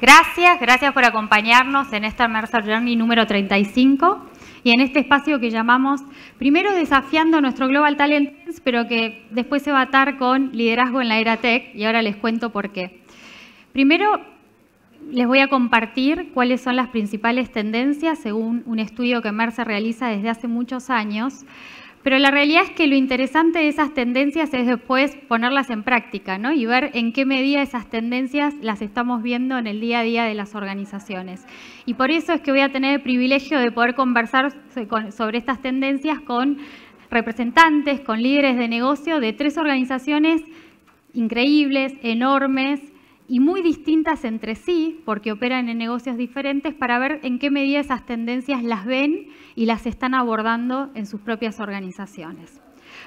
Gracias, gracias por acompañarnos en esta Mercer Journey número 35 y en este espacio que llamamos primero desafiando nuestro Global Talent, pero que después se va a atar con liderazgo en la era tech y ahora les cuento por qué. Primero les voy a compartir cuáles son las principales tendencias según un estudio que Mercer realiza desde hace muchos años pero la realidad es que lo interesante de esas tendencias es después ponerlas en práctica ¿no? y ver en qué medida esas tendencias las estamos viendo en el día a día de las organizaciones. Y por eso es que voy a tener el privilegio de poder conversar sobre estas tendencias con representantes, con líderes de negocio de tres organizaciones increíbles, enormes, y muy distintas entre sí, porque operan en negocios diferentes, para ver en qué medida esas tendencias las ven y las están abordando en sus propias organizaciones.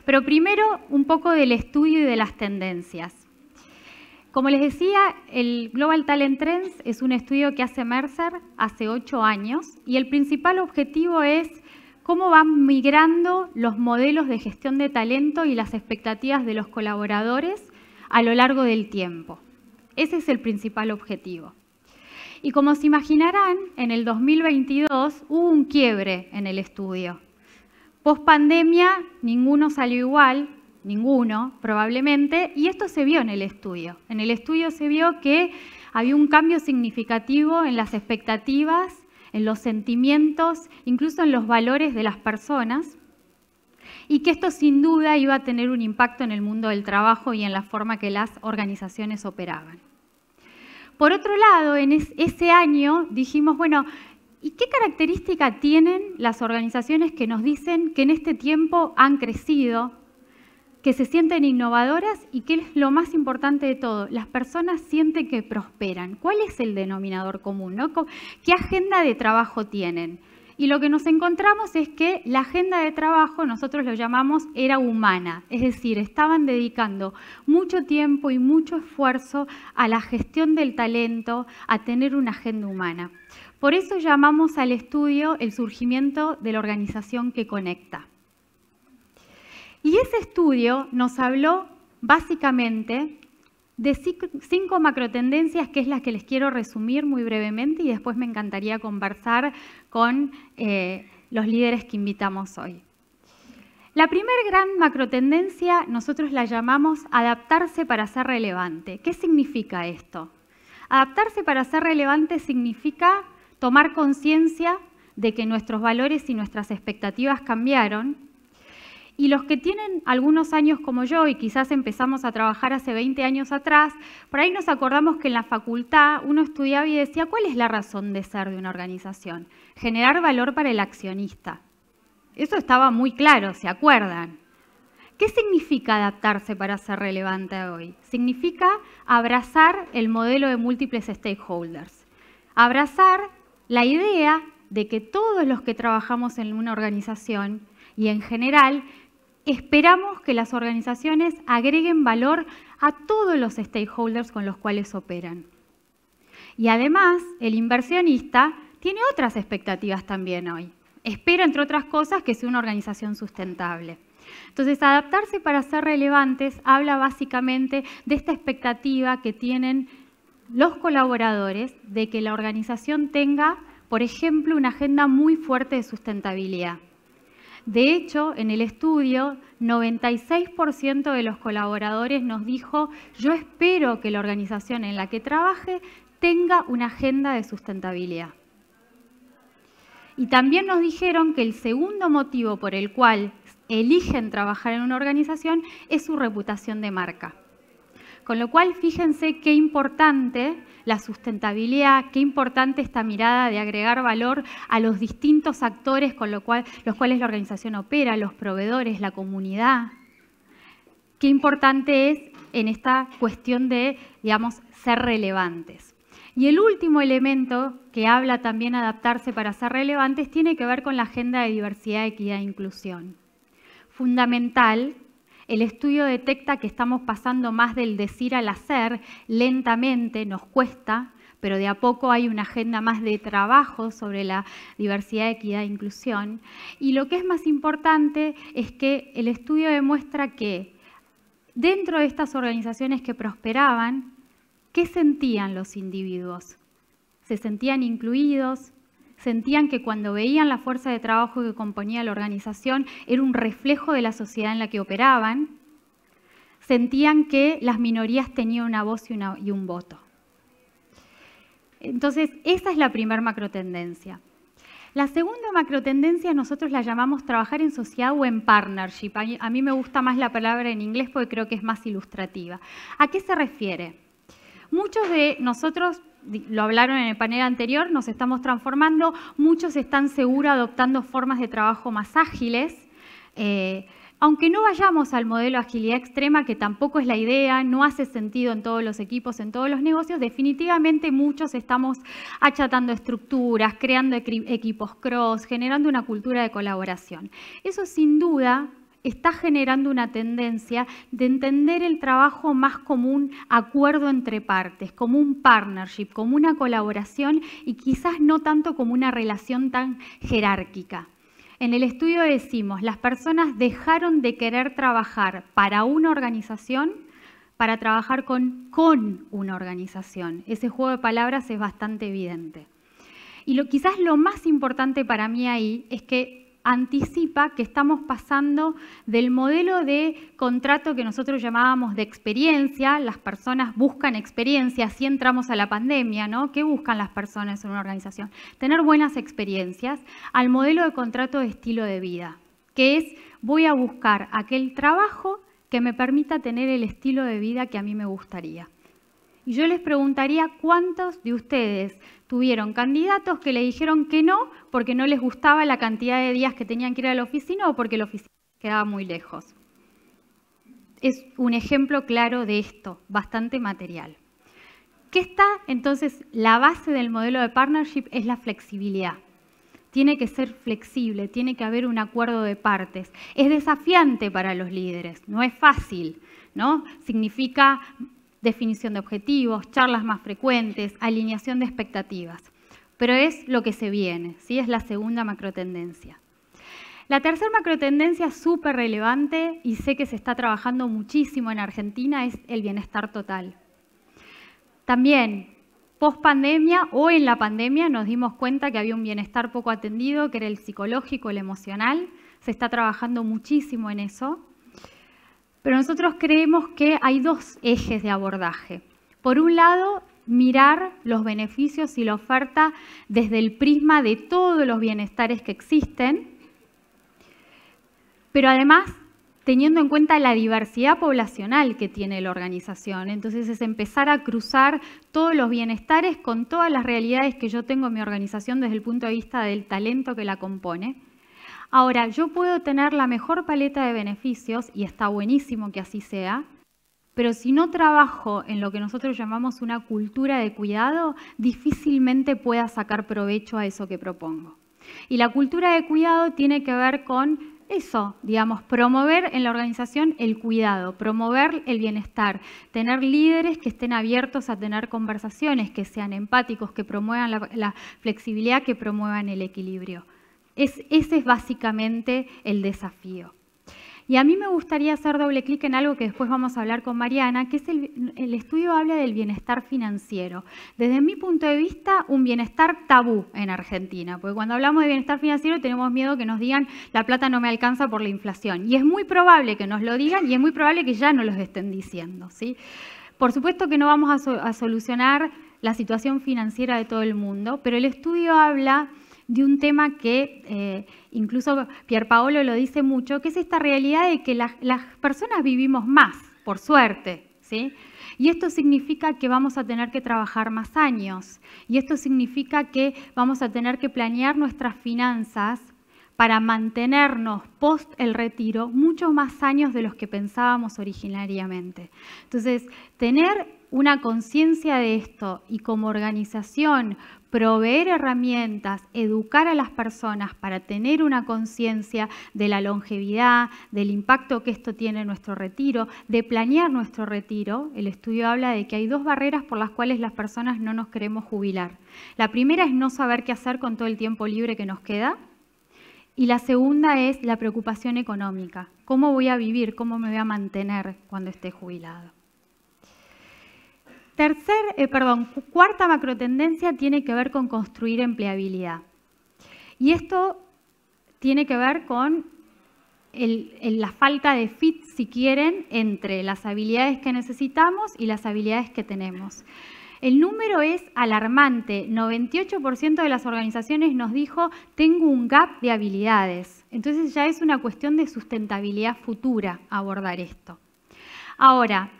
Pero primero, un poco del estudio y de las tendencias. Como les decía, el Global Talent Trends es un estudio que hace Mercer hace ocho años y el principal objetivo es cómo van migrando los modelos de gestión de talento y las expectativas de los colaboradores a lo largo del tiempo. Ese es el principal objetivo. Y como se imaginarán, en el 2022 hubo un quiebre en el estudio. Post pandemia, ninguno salió igual, ninguno probablemente, y esto se vio en el estudio. En el estudio se vio que había un cambio significativo en las expectativas, en los sentimientos, incluso en los valores de las personas y que esto sin duda iba a tener un impacto en el mundo del trabajo y en la forma que las organizaciones operaban. Por otro lado, en ese año dijimos, bueno, ¿y qué característica tienen las organizaciones que nos dicen que en este tiempo han crecido, que se sienten innovadoras y que es lo más importante de todo, las personas sienten que prosperan. ¿Cuál es el denominador común? ¿Qué agenda de trabajo tienen? y lo que nos encontramos es que la agenda de trabajo, nosotros lo llamamos, era humana, es decir, estaban dedicando mucho tiempo y mucho esfuerzo a la gestión del talento, a tener una agenda humana. Por eso llamamos al estudio el surgimiento de la organización que conecta. Y ese estudio nos habló básicamente de cinco macrotendencias que es las que les quiero resumir muy brevemente y después me encantaría conversar con eh, los líderes que invitamos hoy. La primera gran macrotendencia nosotros la llamamos adaptarse para ser relevante. ¿Qué significa esto? Adaptarse para ser relevante significa tomar conciencia de que nuestros valores y nuestras expectativas cambiaron y los que tienen algunos años como yo y quizás empezamos a trabajar hace 20 años atrás, por ahí nos acordamos que en la facultad uno estudiaba y decía, ¿cuál es la razón de ser de una organización? Generar valor para el accionista. Eso estaba muy claro, ¿se acuerdan? ¿Qué significa adaptarse para ser relevante hoy? Significa abrazar el modelo de múltiples stakeholders. Abrazar la idea de que todos los que trabajamos en una organización y en general Esperamos que las organizaciones agreguen valor a todos los stakeholders con los cuales operan. Y además, el inversionista tiene otras expectativas también hoy. Espera, entre otras cosas, que sea una organización sustentable. Entonces, adaptarse para ser relevantes habla básicamente de esta expectativa que tienen los colaboradores de que la organización tenga, por ejemplo, una agenda muy fuerte de sustentabilidad. De hecho, en el estudio, 96% de los colaboradores nos dijo, yo espero que la organización en la que trabaje tenga una agenda de sustentabilidad. Y también nos dijeron que el segundo motivo por el cual eligen trabajar en una organización es su reputación de marca. Con lo cual, fíjense qué importante la sustentabilidad, qué importante esta mirada de agregar valor a los distintos actores con los cuales la organización opera, los proveedores, la comunidad. Qué importante es en esta cuestión de, digamos, ser relevantes. Y el último elemento que habla también adaptarse para ser relevantes tiene que ver con la agenda de diversidad, equidad e inclusión. Fundamental el estudio detecta que estamos pasando más del decir al hacer, lentamente, nos cuesta, pero de a poco hay una agenda más de trabajo sobre la diversidad, equidad e inclusión. Y lo que es más importante es que el estudio demuestra que dentro de estas organizaciones que prosperaban, ¿qué sentían los individuos? ¿Se sentían incluidos? sentían que cuando veían la fuerza de trabajo que componía la organización era un reflejo de la sociedad en la que operaban, sentían que las minorías tenían una voz y, un voto. Entonces, esa es la primera macrotendencia. La segunda macrotendencia nosotros la llamamos trabajar en sociedad o en partnership. A mí me gusta más la palabra en inglés porque creo que es más ilustrativa. ¿A qué se refiere? Muchos de nosotros lo hablaron en el panel anterior, nos estamos transformando, muchos están seguro adoptando formas de trabajo más ágiles. Eh, aunque no vayamos al modelo agilidad extrema, que tampoco es la idea, no hace sentido en todos los equipos, en todos los negocios, definitivamente muchos estamos achatando estructuras, creando equipos cross, generando una cultura de colaboración. Eso sin duda está generando una tendencia de entender el trabajo más como un acuerdo entre partes, como un partnership, como una colaboración y quizás no tanto como una relación tan jerárquica. En el estudio decimos, las personas dejaron de querer trabajar para una organización para trabajar con, con una organización. Ese juego de palabras es bastante evidente. Y lo, quizás lo más importante para mí ahí es que anticipa que estamos pasando del modelo de contrato que nosotros llamábamos de experiencia, las personas buscan experiencia, si entramos a la pandemia, ¿no? ¿Qué buscan las personas en una organización? Tener buenas experiencias, al modelo de contrato de estilo de vida, que es voy a buscar aquel trabajo que me permita tener el estilo de vida que a mí me gustaría. Y yo les preguntaría cuántos de ustedes tuvieron candidatos que le dijeron que no porque no les gustaba la cantidad de días que tenían que ir a la oficina o porque la oficina quedaba muy lejos. Es un ejemplo claro de esto, bastante material. ¿Qué está entonces la base del modelo de partnership? Es la flexibilidad. Tiene que ser flexible, tiene que haber un acuerdo de partes. Es desafiante para los líderes, no es fácil, ¿no? Significa definición de objetivos, charlas más frecuentes, alineación de expectativas. Pero es lo que se viene, ¿sí? es la segunda macrotendencia. La tercera macrotendencia súper relevante y sé que se está trabajando muchísimo en Argentina es el bienestar total. También, post pandemia o en la pandemia nos dimos cuenta que había un bienestar poco atendido, que era el psicológico, el emocional. Se está trabajando muchísimo en eso. Pero nosotros creemos que hay dos ejes de abordaje. Por un lado, mirar los beneficios y la oferta desde el prisma de todos los bienestares que existen, pero además teniendo en cuenta la diversidad poblacional que tiene la organización. Entonces es empezar a cruzar todos los bienestares con todas las realidades que yo tengo en mi organización desde el punto de vista del talento que la compone. Ahora, yo puedo tener la mejor paleta de beneficios, y está buenísimo que así sea, pero si no trabajo en lo que nosotros llamamos una cultura de cuidado, difícilmente pueda sacar provecho a eso que propongo. Y la cultura de cuidado tiene que ver con eso, digamos, promover en la organización el cuidado, promover el bienestar, tener líderes que estén abiertos a tener conversaciones, que sean empáticos, que promuevan la, la flexibilidad, que promuevan el equilibrio. Es, ese es básicamente el desafío. Y a mí me gustaría hacer doble clic en algo que después vamos a hablar con Mariana, que es el, estudio habla del bienestar financiero. Desde mi punto de vista, un bienestar tabú en Argentina, porque cuando hablamos de bienestar financiero tenemos miedo que nos digan la plata no me alcanza por la inflación. Y es muy probable que nos lo digan y es muy probable que ya no los estén diciendo. ¿sí? Por supuesto que no vamos a solucionar la situación financiera de todo el mundo, pero el estudio habla de un tema que eh, incluso Pierpaolo lo dice mucho, que es esta realidad de que las, personas vivimos más, por suerte, ¿sí? Y esto significa que vamos a tener que trabajar más años, y esto significa que vamos a tener que planear nuestras finanzas para mantenernos post el retiro muchos más años de los que pensábamos originariamente. Entonces, tener una conciencia de esto y como organización proveer herramientas, educar a las personas para tener una conciencia de la longevidad, del impacto que esto tiene en nuestro retiro, de planear nuestro retiro. El estudio habla de que hay dos barreras por las cuales las personas no nos queremos jubilar. La primera es no saber qué hacer con todo el tiempo libre que nos queda. Y la segunda es la preocupación económica. ¿Cómo voy a vivir? ¿Cómo me voy a mantener cuando esté jubilado? Tercer, eh, perdón, cuarta tendencia tiene que ver con construir empleabilidad. Y esto tiene que ver con la falta de fit, si quieren, entre las habilidades que necesitamos y las habilidades que tenemos. El número es alarmante. 98% de las organizaciones nos dijo, tengo un gap de habilidades. Entonces ya es una cuestión de sustentabilidad futura abordar esto. Ahora,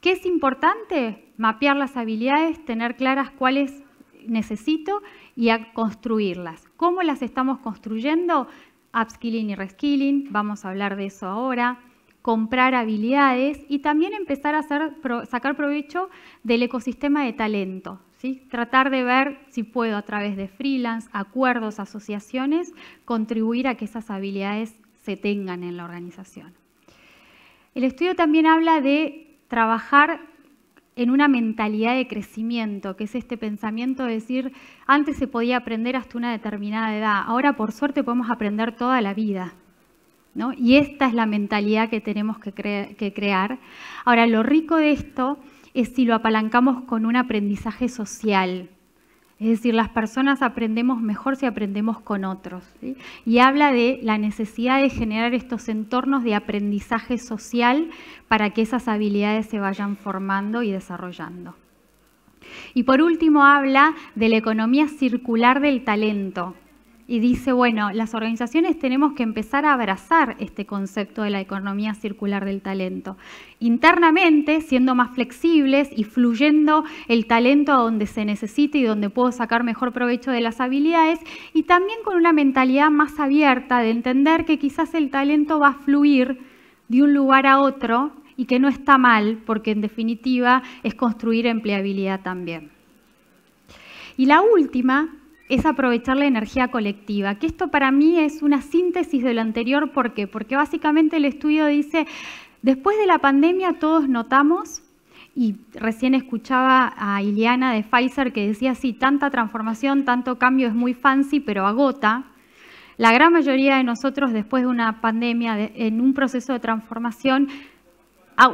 ¿Qué es importante? Mapear las habilidades, tener claras cuáles necesito y a construirlas. ¿Cómo las estamos construyendo? Upskilling y reskilling, vamos a hablar de eso ahora. Comprar habilidades y también empezar a sacar provecho del ecosistema de talento. Tratar de ver si puedo a través de freelance, acuerdos, asociaciones, contribuir a que esas habilidades se tengan en la organización. El estudio también habla de trabajar en una mentalidad de crecimiento, que es este pensamiento de decir, antes se podía aprender hasta una determinada edad, ahora por suerte podemos aprender toda la vida. ¿no? Y esta es la mentalidad que tenemos que, que crear. Ahora, lo rico de esto es si lo apalancamos con un aprendizaje social, es decir, las personas aprendemos mejor si aprendemos con otros. Y habla de la necesidad de generar estos entornos de aprendizaje social para que esas habilidades se vayan formando y desarrollando. Y por último habla de la economía circular del talento, y dice, bueno, las organizaciones tenemos que empezar a abrazar este concepto de la economía circular del talento, internamente siendo más flexibles y fluyendo el talento a donde se necesite y donde puedo sacar mejor provecho de las habilidades, y también con una mentalidad más abierta de entender que quizás el talento va a fluir de un lugar a otro y que no está mal, porque en definitiva es construir empleabilidad también. Y la última es aprovechar la energía colectiva, que esto para mí es una síntesis de lo anterior, ¿por qué? Porque básicamente el estudio dice, después de la pandemia todos notamos, y recién escuchaba a Ileana de Pfizer que decía, sí, tanta transformación, tanto cambio es muy fancy, pero agota. La gran mayoría de nosotros después de una pandemia, en un proceso de transformación,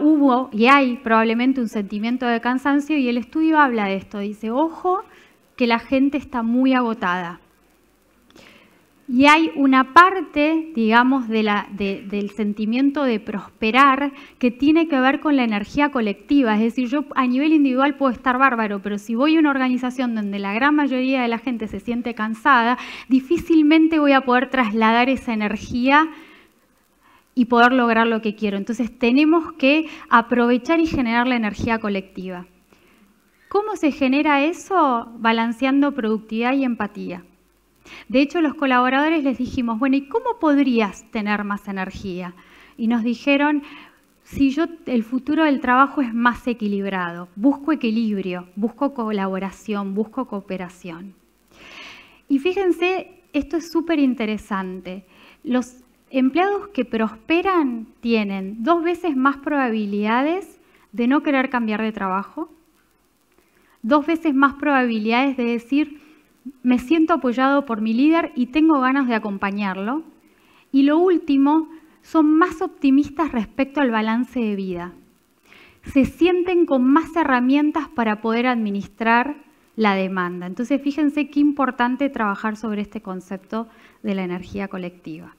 hubo y hay probablemente un sentimiento de cansancio y el estudio habla de esto. Dice, ojo que la gente está muy agotada. Y hay una parte, digamos, del sentimiento de prosperar que tiene que ver con la energía colectiva. Es decir, yo a nivel individual puedo estar bárbaro, pero si voy a una organización donde la gran mayoría de la gente se siente cansada, difícilmente voy a poder trasladar esa energía y poder lograr lo que quiero. Entonces tenemos que aprovechar y generar la energía colectiva. ¿Cómo se genera eso? Balanceando productividad y empatía. De hecho, los colaboradores les dijimos, bueno, ¿y cómo podrías tener más energía? Y nos dijeron, si yo, el futuro del trabajo es más equilibrado, busco equilibrio, busco colaboración, busco cooperación. Y fíjense, esto es súper interesante. Los empleados que prosperan tienen dos veces más probabilidades de no querer cambiar de trabajo, dos veces más probabilidades de decir, me siento apoyado por mi líder y tengo ganas de acompañarlo. Y lo último, son más optimistas respecto al balance de vida. Se sienten con más herramientas para poder administrar la demanda. Entonces, fíjense qué importante trabajar sobre este concepto de la energía colectiva.